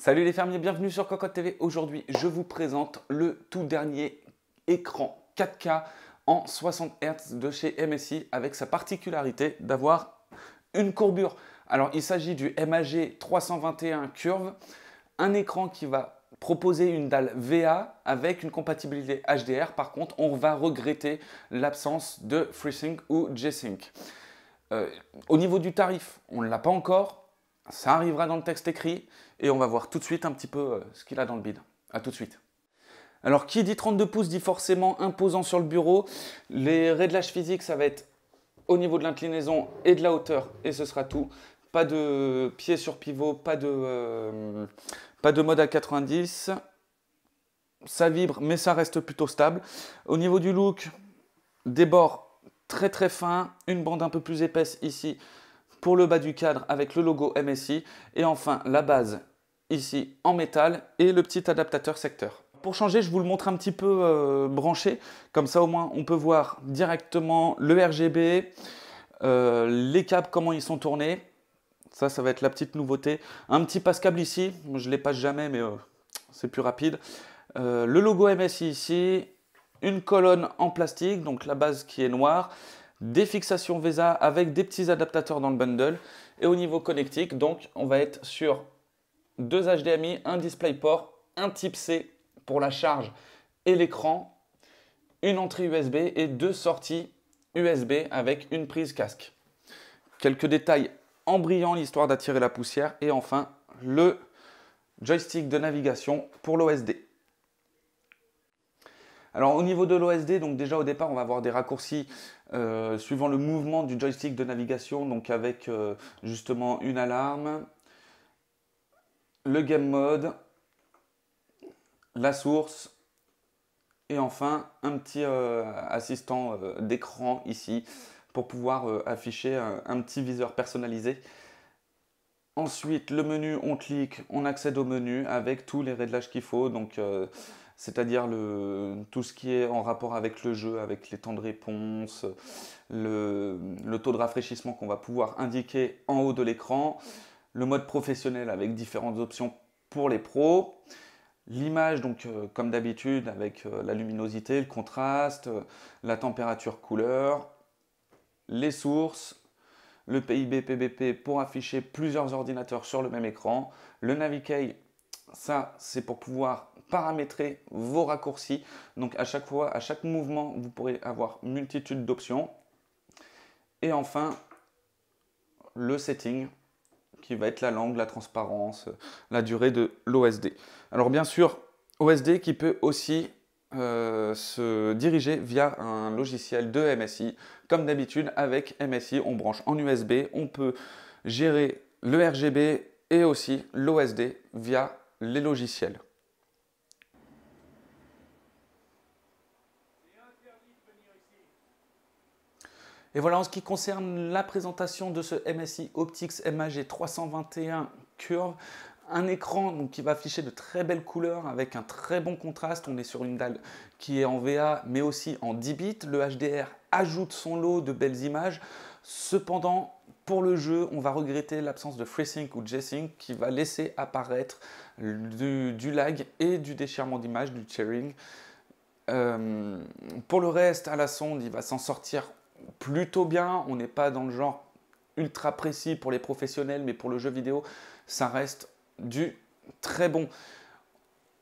Salut les fermiers, bienvenue sur Cocotte TV. Aujourd'hui, je vous présente le tout dernier écran 4K en 60 Hz de chez MSI avec sa particularité d'avoir une courbure. Alors, il s'agit du MAG 321 Curve, un écran qui va proposer une dalle VA avec une compatibilité HDR. Par contre, on va regretter l'absence de FreeSync ou G-Sync. Euh, au niveau du tarif, on ne l'a pas encore. Ça arrivera dans le texte écrit et on va voir tout de suite un petit peu euh, ce qu'il a dans le bide. A tout de suite. Alors qui dit 32 pouces dit forcément imposant sur le bureau. Les réglages physiques, ça va être au niveau de l'inclinaison et de la hauteur et ce sera tout. Pas de pied sur pivot, pas de, euh, pas de mode à 90. Ça vibre mais ça reste plutôt stable. Au niveau du look, des bords très très fins, une bande un peu plus épaisse ici pour le bas du cadre avec le logo MSI et enfin la base ici en métal et le petit adaptateur secteur. Pour changer, je vous le montre un petit peu euh, branché, comme ça au moins on peut voir directement le RGB, euh, les câbles, comment ils sont tournés. Ça, ça va être la petite nouveauté. Un petit passe câble ici, je ne les passe jamais mais euh, c'est plus rapide. le logo MSI ici, une colonne en plastique, donc la base qui est noire, des fixations VESA avec des petits adaptateurs dans le bundle. Et au niveau connectique, donc on va être sur deux HDMI, un DisplayPort, un type C pour la charge et l'écran, une entrée USB et deux sorties USB avec une prise casque. Quelques détails en brillant l'histoire d'attirer la poussière et enfin le joystick de navigation pour l'OSD. Alors au niveau de l'OSD, donc déjà au départ, on va avoir des raccourcis euh, suivant le mouvement du joystick de navigation, donc avec euh, justement une alarme, le game mode, la source, et enfin un petit euh, assistant d'écran ici pour pouvoir afficher un, petit viseur personnalisé Ensuite, le menu, on clique, on accède au menu avec tous les réglages qu'il faut. Donc, euh, c'est-à-dire tout ce qui est en rapport avec le jeu, avec les temps de réponse, le, taux de rafraîchissement qu'on va pouvoir indiquer en haut de l'écran, le mode professionnel avec différentes options pour les pros, l'image donc euh, comme d'habitude avec euh, la luminosité, le contraste, la température couleur, les sources, le PIB PBP pour afficher plusieurs ordinateurs sur le même écran. Le NaviKey, ça c'est pour pouvoir paramétrer vos raccourcis. Donc à chaque fois, à chaque mouvement, vous pourrez avoir multitude d'options. Et enfin, le setting qui va être la langue, la transparence, la durée de l'OSD. Alors bien sûr, OSD qui peut aussi euh, se diriger via un logiciel de MSI. Comme d'habitude, avec MSI, on branche en USB, on peut gérer le RGB et aussi l'OSD via les logiciels. Et voilà en ce qui concerne la présentation de ce MSI Optics MAG 321 Curve un écran donc, qui va afficher de très belles couleurs avec un très bon contraste. On est sur une dalle qui est en VA mais aussi en 10 bits. Le HDR ajoute son lot de belles images. Cependant, pour le jeu, on va regretter l'absence de FreeSync ou g sync qui va laisser apparaître du, lag et du déchirement d'image, du tearing. Euh, pour le reste, à la sonde, il va s'en sortir plutôt bien. On n'est pas dans le genre ultra précis pour les professionnels, mais pour le jeu vidéo, ça reste du très bon.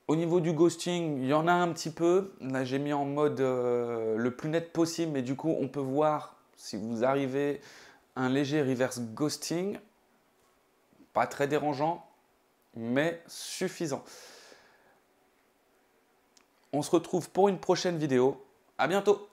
Au niveau du ghosting, il y en a un petit peu. Là, j'ai mis en mode euh, le plus net possible, mais du coup, on peut voir si vous arrivez un léger reverse ghosting. Pas très dérangeant, mais suffisant. On se retrouve pour une prochaine vidéo. À bientôt!